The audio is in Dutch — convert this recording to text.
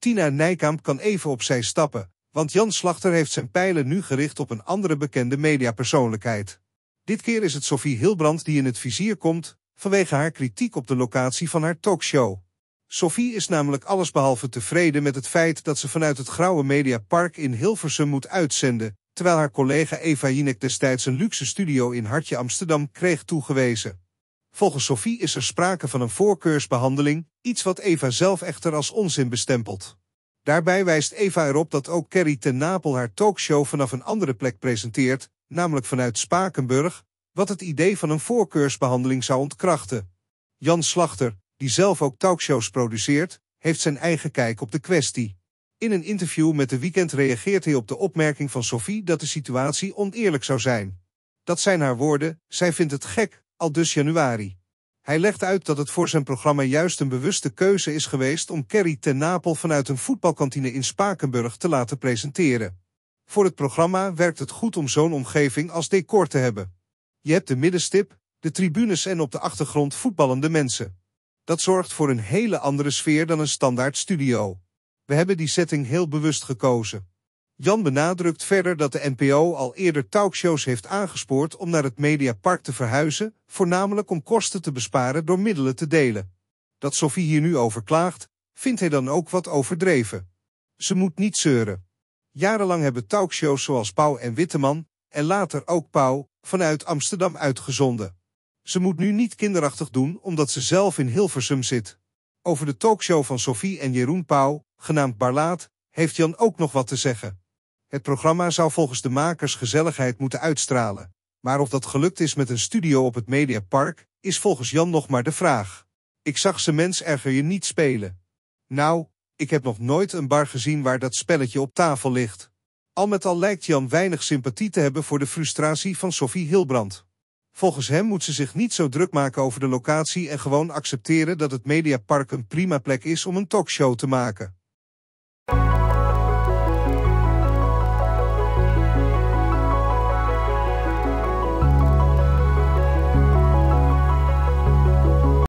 Tina Nijkamp kan even opzij stappen, want Jan Slachter heeft zijn pijlen nu gericht op een andere bekende mediapersoonlijkheid. Dit keer is het Sophie Hilbrand die in het vizier komt, vanwege haar kritiek op de locatie van haar talkshow. Sophie is namelijk allesbehalve tevreden met het feit dat ze vanuit het Grauwe Mediapark in Hilversum moet uitzenden, terwijl haar collega Eva Jinek destijds een luxe studio in Hartje Amsterdam kreeg toegewezen. Volgens Sophie is er sprake van een voorkeursbehandeling, iets wat Eva zelf echter als onzin bestempelt. Daarbij wijst Eva erop dat ook Carrie ten Napel haar talkshow vanaf een andere plek presenteert, namelijk vanuit Spakenburg, wat het idee van een voorkeursbehandeling zou ontkrachten. Jan Slachter, die zelf ook talkshows produceert, heeft zijn eigen kijk op de kwestie. In een interview met de Weekend reageert hij op de opmerking van Sophie dat de situatie oneerlijk zou zijn. Dat zijn haar woorden, zij vindt het gek al dus januari. Hij legt uit dat het voor zijn programma juist een bewuste keuze is geweest om Kerry ten Napel vanuit een voetbalkantine in Spakenburg te laten presenteren. Voor het programma werkt het goed om zo'n omgeving als decor te hebben. Je hebt de middenstip, de tribunes en op de achtergrond voetballende mensen. Dat zorgt voor een hele andere sfeer dan een standaard studio. We hebben die setting heel bewust gekozen. Jan benadrukt verder dat de NPO al eerder talkshows heeft aangespoord om naar het Mediapark te verhuizen, voornamelijk om kosten te besparen door middelen te delen. Dat Sophie hier nu over klaagt, vindt hij dan ook wat overdreven. Ze moet niet zeuren. Jarenlang hebben talkshows zoals Pauw en Witteman, en later ook Pauw, vanuit Amsterdam uitgezonden. Ze moet nu niet kinderachtig doen omdat ze zelf in Hilversum zit. Over de talkshow van Sophie en Jeroen Pauw, genaamd Barlaat, heeft Jan ook nog wat te zeggen. Het programma zou volgens de makers gezelligheid moeten uitstralen. Maar of dat gelukt is met een studio op het Mediapark, is volgens Jan nog maar de vraag. Ik zag ze mens erger je niet spelen. Nou, ik heb nog nooit een bar gezien waar dat spelletje op tafel ligt. Al met al lijkt Jan weinig sympathie te hebben voor de frustratie van Sophie Hilbrand. Volgens hem moet ze zich niet zo druk maken over de locatie en gewoon accepteren dat het Mediapark een prima plek is om een talkshow te maken.